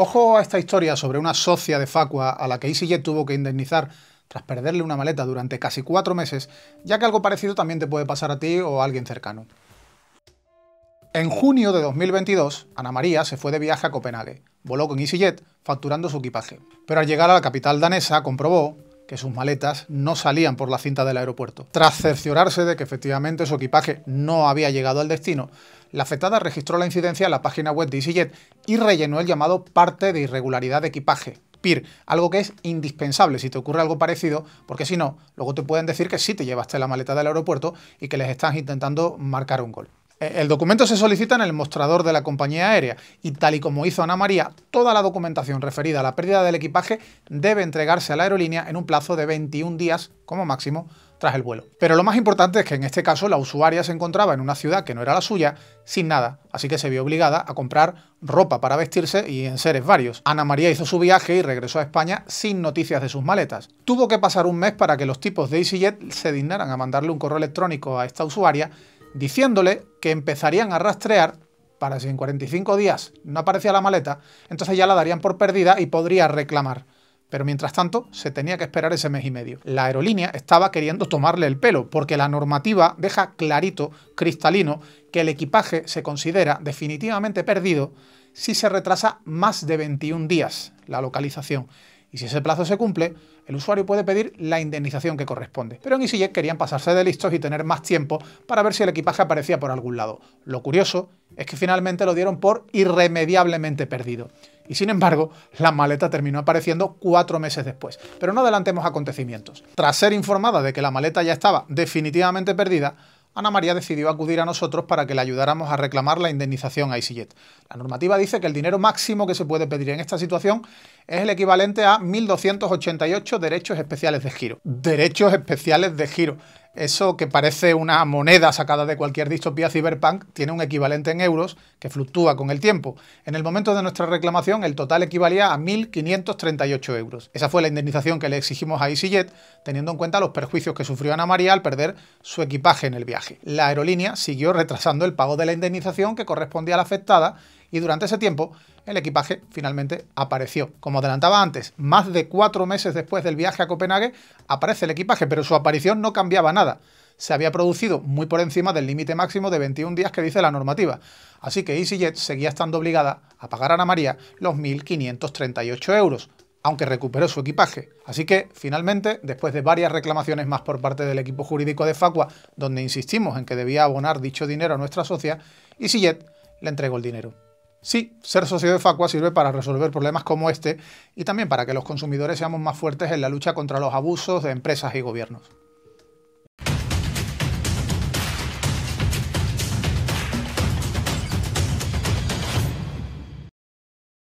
Ojo a esta historia sobre una socia de Facua a la que EasyJet tuvo que indemnizar tras perderle una maleta durante casi cuatro meses, ya que algo parecido también te puede pasar a ti o a alguien cercano. En junio de 2022, Ana María se fue de viaje a Copenhague. Voló con EasyJet, facturando su equipaje. Pero al llegar a la capital danesa comprobó que sus maletas no salían por la cinta del aeropuerto. Tras cerciorarse de que efectivamente su equipaje no había llegado al destino, la afectada registró la incidencia en la página web de EasyJet y rellenó el llamado parte de irregularidad de equipaje, PIR, algo que es indispensable si te ocurre algo parecido, porque si no, luego te pueden decir que sí te llevaste la maleta del aeropuerto y que les estás intentando marcar un gol. Eh, el documento se solicita en el mostrador de la compañía aérea y tal y como hizo Ana María, toda la documentación referida a la pérdida del equipaje debe entregarse a la aerolínea en un plazo de 21 días como máximo tras el vuelo. Pero lo más importante es que en este caso la usuaria se encontraba en una ciudad que no era la suya, sin nada, así que se vio obligada a comprar ropa para vestirse y en seres varios. Ana María hizo su viaje y regresó a España sin noticias de sus maletas. Tuvo que pasar un mes para que los tipos de EasyJet se dignaran a mandarle un correo electrónico a esta usuaria diciéndole que empezarían a rastrear para si en 45 días no aparecía la maleta, entonces ya la darían por perdida y podría reclamar. Pero mientras tanto, se tenía que esperar ese mes y medio. La aerolínea estaba queriendo tomarle el pelo, porque la normativa deja clarito, cristalino, que el equipaje se considera definitivamente perdido si se retrasa más de 21 días la localización y si ese plazo se cumple, el usuario puede pedir la indemnización que corresponde. Pero en EasyJet querían pasarse de listos y tener más tiempo para ver si el equipaje aparecía por algún lado. Lo curioso es que finalmente lo dieron por irremediablemente perdido. Y sin embargo, la maleta terminó apareciendo cuatro meses después. Pero no adelantemos acontecimientos. Tras ser informada de que la maleta ya estaba definitivamente perdida, Ana María decidió acudir a nosotros para que le ayudáramos a reclamar la indemnización a EasyJet. La normativa dice que el dinero máximo que se puede pedir en esta situación es el equivalente a 1.288 derechos especiales de giro. Derechos especiales de giro. Eso que parece una moneda sacada de cualquier distopía ciberpunk tiene un equivalente en euros que fluctúa con el tiempo. En el momento de nuestra reclamación el total equivalía a 1.538 euros. Esa fue la indemnización que le exigimos a EasyJet teniendo en cuenta los perjuicios que sufrió Ana María al perder su equipaje en el viaje. La aerolínea siguió retrasando el pago de la indemnización que correspondía a la afectada y durante ese tiempo el equipaje finalmente apareció. Como adelantaba antes, más de cuatro meses después del viaje a Copenhague aparece el equipaje, pero su aparición no cambiaba nada. Se había producido muy por encima del límite máximo de 21 días que dice la normativa, así que EasyJet seguía estando obligada a pagar a Ana María los 1.538 euros, aunque recuperó su equipaje. Así que, finalmente, después de varias reclamaciones más por parte del equipo jurídico de Facua, donde insistimos en que debía abonar dicho dinero a nuestra socia, EasyJet le entregó el dinero. Sí, ser socio de Facua sirve para resolver problemas como este y también para que los consumidores seamos más fuertes en la lucha contra los abusos de empresas y gobiernos.